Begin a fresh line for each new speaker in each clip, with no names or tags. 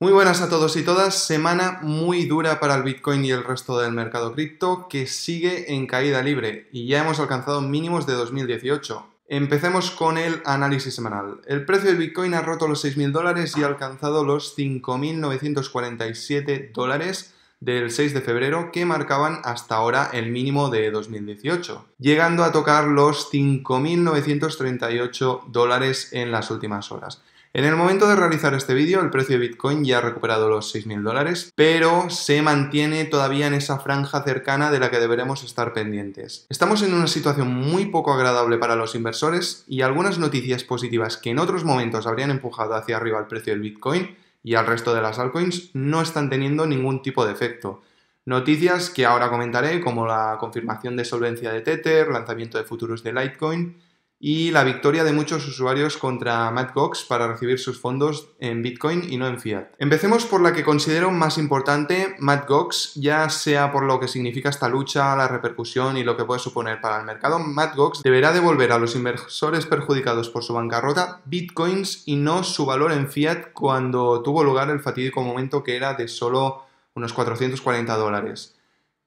Muy buenas a todos y todas, semana muy dura para el Bitcoin y el resto del mercado cripto que sigue en caída libre y ya hemos alcanzado mínimos de 2018. Empecemos con el análisis semanal. El precio del Bitcoin ha roto los 6.000 dólares y ha alcanzado los 5.947 dólares del 6 de febrero que marcaban hasta ahora el mínimo de 2018, llegando a tocar los 5.938 dólares en las últimas horas. En el momento de realizar este vídeo, el precio de Bitcoin ya ha recuperado los 6.000 dólares, pero se mantiene todavía en esa franja cercana de la que deberemos estar pendientes. Estamos en una situación muy poco agradable para los inversores y algunas noticias positivas que en otros momentos habrían empujado hacia arriba el precio del Bitcoin y al resto de las altcoins no están teniendo ningún tipo de efecto. Noticias que ahora comentaré como la confirmación de solvencia de Tether, lanzamiento de futuros de Litecoin, y la victoria de muchos usuarios contra Matt para recibir sus fondos en Bitcoin y no en Fiat. Empecemos por la que considero más importante, Matt ya sea por lo que significa esta lucha, la repercusión y lo que puede suponer para el mercado, Matt deberá devolver a los inversores perjudicados por su bancarrota Bitcoins y no su valor en Fiat cuando tuvo lugar el fatídico momento que era de solo unos 440 dólares.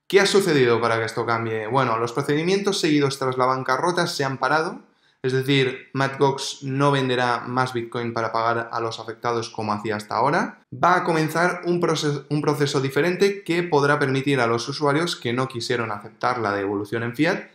¿Qué ha sucedido para que esto cambie? Bueno, los procedimientos seguidos tras la bancarrota se han parado es decir, Matbox no venderá más Bitcoin para pagar a los afectados como hacía hasta ahora. Va a comenzar un proceso diferente que podrá permitir a los usuarios que no quisieron aceptar la devolución en fiat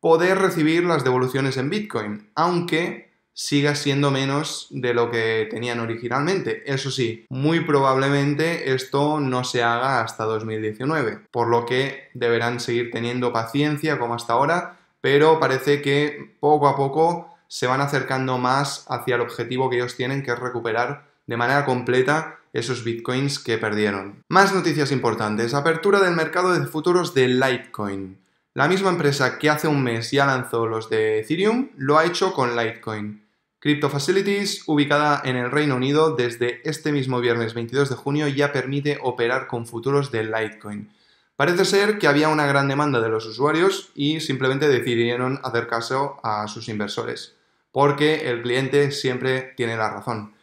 poder recibir las devoluciones en Bitcoin, aunque siga siendo menos de lo que tenían originalmente. Eso sí, muy probablemente esto no se haga hasta 2019, por lo que deberán seguir teniendo paciencia como hasta ahora pero parece que poco a poco se van acercando más hacia el objetivo que ellos tienen, que es recuperar de manera completa esos bitcoins que perdieron. Más noticias importantes. Apertura del mercado de futuros de Litecoin. La misma empresa que hace un mes ya lanzó los de Ethereum, lo ha hecho con Litecoin. Crypto Facilities, ubicada en el Reino Unido desde este mismo viernes 22 de junio, ya permite operar con futuros de Litecoin. Parece ser que había una gran demanda de los usuarios y simplemente decidieron hacer caso a sus inversores, porque el cliente siempre tiene la razón.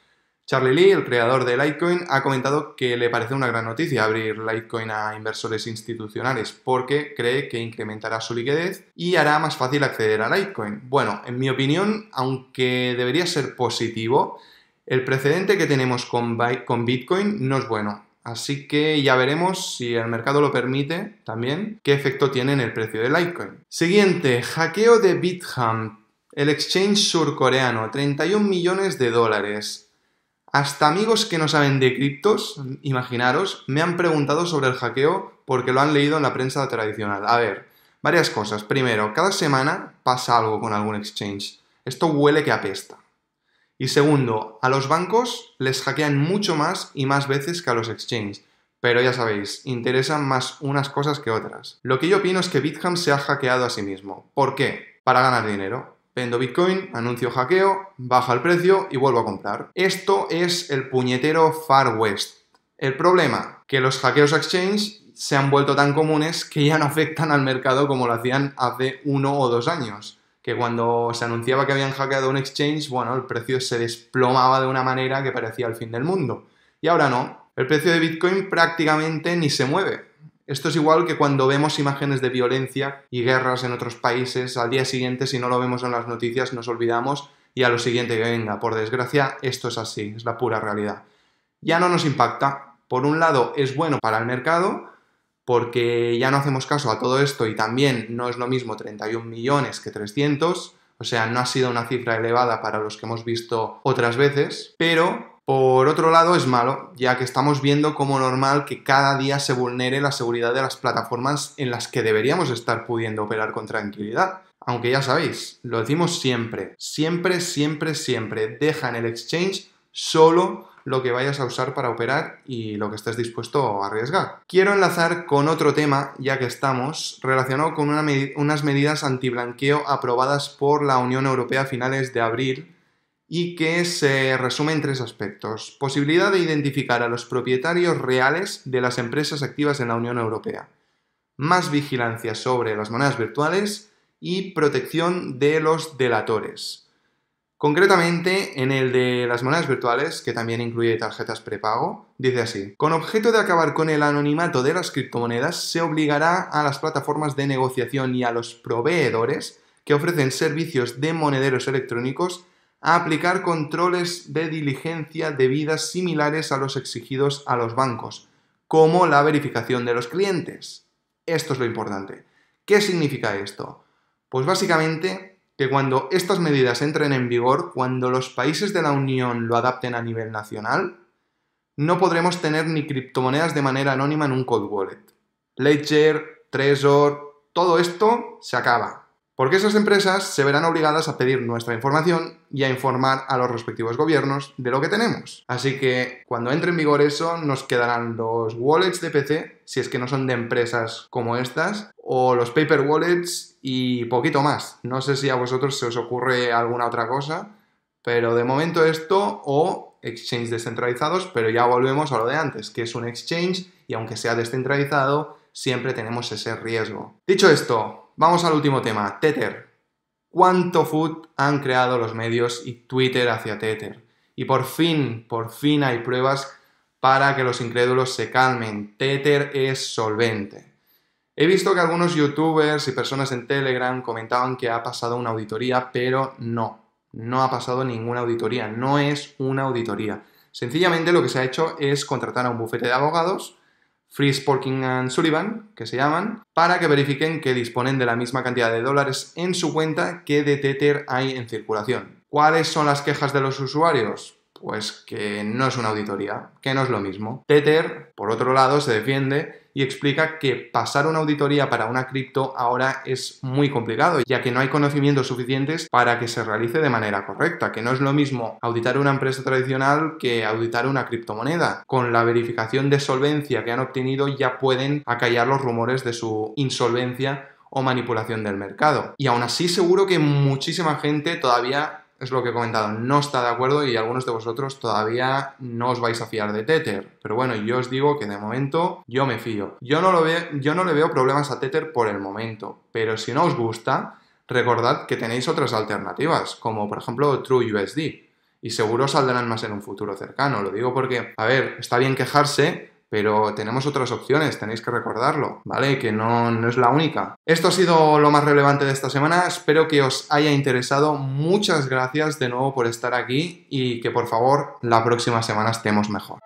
Charlie Lee, el creador de Litecoin, ha comentado que le parece una gran noticia abrir Litecoin a inversores institucionales porque cree que incrementará su liquidez y hará más fácil acceder a Litecoin. Bueno, en mi opinión, aunque debería ser positivo, el precedente que tenemos con Bitcoin no es bueno Así que ya veremos si el mercado lo permite también, qué efecto tiene en el precio del Litecoin. Siguiente, hackeo de BitHam, el exchange surcoreano, 31 millones de dólares. Hasta amigos que no saben de criptos, imaginaros, me han preguntado sobre el hackeo porque lo han leído en la prensa tradicional. A ver, varias cosas. Primero, cada semana pasa algo con algún exchange. Esto huele que apesta. Y segundo, a los bancos les hackean mucho más y más veces que a los exchanges. Pero ya sabéis, interesan más unas cosas que otras. Lo que yo opino es que Bitham se ha hackeado a sí mismo. ¿Por qué? Para ganar dinero. Vendo Bitcoin, anuncio hackeo, baja el precio y vuelvo a comprar. Esto es el puñetero Far West. El problema, que los hackeos a exchange se han vuelto tan comunes que ya no afectan al mercado como lo hacían hace uno o dos años que cuando se anunciaba que habían hackeado un exchange, bueno, el precio se desplomaba de una manera que parecía el fin del mundo. Y ahora no, el precio de Bitcoin prácticamente ni se mueve. Esto es igual que cuando vemos imágenes de violencia y guerras en otros países, al día siguiente, si no lo vemos en las noticias, nos olvidamos y a lo siguiente que venga. Por desgracia, esto es así, es la pura realidad. Ya no nos impacta. Por un lado, es bueno para el mercado, porque ya no hacemos caso a todo esto y también no es lo mismo 31 millones que 300, o sea, no ha sido una cifra elevada para los que hemos visto otras veces, pero por otro lado es malo, ya que estamos viendo como normal que cada día se vulnere la seguridad de las plataformas en las que deberíamos estar pudiendo operar con tranquilidad. Aunque ya sabéis, lo decimos siempre, siempre, siempre, siempre, dejan el exchange solo lo que vayas a usar para operar y lo que estés dispuesto a arriesgar. Quiero enlazar con otro tema, ya que estamos, relacionado con unas medidas antiblanqueo aprobadas por la Unión Europea a finales de abril y que se resumen en tres aspectos. Posibilidad de identificar a los propietarios reales de las empresas activas en la Unión Europea. Más vigilancia sobre las monedas virtuales y protección de los delatores. Concretamente, en el de las monedas virtuales, que también incluye tarjetas prepago, dice así, con objeto de acabar con el anonimato de las criptomonedas, se obligará a las plataformas de negociación y a los proveedores que ofrecen servicios de monederos electrónicos a aplicar controles de diligencia debidas similares a los exigidos a los bancos, como la verificación de los clientes. Esto es lo importante. ¿Qué significa esto? Pues básicamente que cuando estas medidas entren en vigor, cuando los países de la Unión lo adapten a nivel nacional, no podremos tener ni criptomonedas de manera anónima en un cold wallet. Ledger, Trezor, todo esto se acaba porque esas empresas se verán obligadas a pedir nuestra información y a informar a los respectivos gobiernos de lo que tenemos. Así que cuando entre en vigor eso, nos quedarán los wallets de PC, si es que no son de empresas como estas, o los paper wallets y poquito más. No sé si a vosotros se os ocurre alguna otra cosa, pero de momento esto o exchanges descentralizados, pero ya volvemos a lo de antes, que es un exchange y aunque sea descentralizado, siempre tenemos ese riesgo. Dicho esto, Vamos al último tema, Tether. ¿Cuánto food han creado los medios y Twitter hacia Tether? Y por fin, por fin hay pruebas para que los incrédulos se calmen. Tether es solvente. He visto que algunos youtubers y personas en Telegram comentaban que ha pasado una auditoría, pero no, no ha pasado ninguna auditoría, no es una auditoría. Sencillamente lo que se ha hecho es contratar a un bufete de abogados Free Sporking and Sullivan, que se llaman, para que verifiquen que disponen de la misma cantidad de dólares en su cuenta que de Tether hay en circulación. ¿Cuáles son las quejas de los usuarios? pues que no es una auditoría, que no es lo mismo. Peter, por otro lado, se defiende y explica que pasar una auditoría para una cripto ahora es muy complicado, ya que no hay conocimientos suficientes para que se realice de manera correcta, que no es lo mismo auditar una empresa tradicional que auditar una criptomoneda. Con la verificación de solvencia que han obtenido ya pueden acallar los rumores de su insolvencia o manipulación del mercado. Y aún así seguro que muchísima gente todavía es lo que he comentado, no está de acuerdo y algunos de vosotros todavía no os vais a fiar de Tether. Pero bueno, yo os digo que de momento yo me fío. Yo no, lo veo, yo no le veo problemas a Tether por el momento, pero si no os gusta, recordad que tenéis otras alternativas, como por ejemplo TrueUSD. Y seguro saldrán más en un futuro cercano. Lo digo porque, a ver, está bien quejarse, pero tenemos otras opciones, tenéis que recordarlo, ¿vale? Que no, es la única. Esto ha sido lo más relevante de esta semana, espero que os haya interesado, muchas gracias de nuevo por estar aquí y que por favor la próxima semana estemos mejor.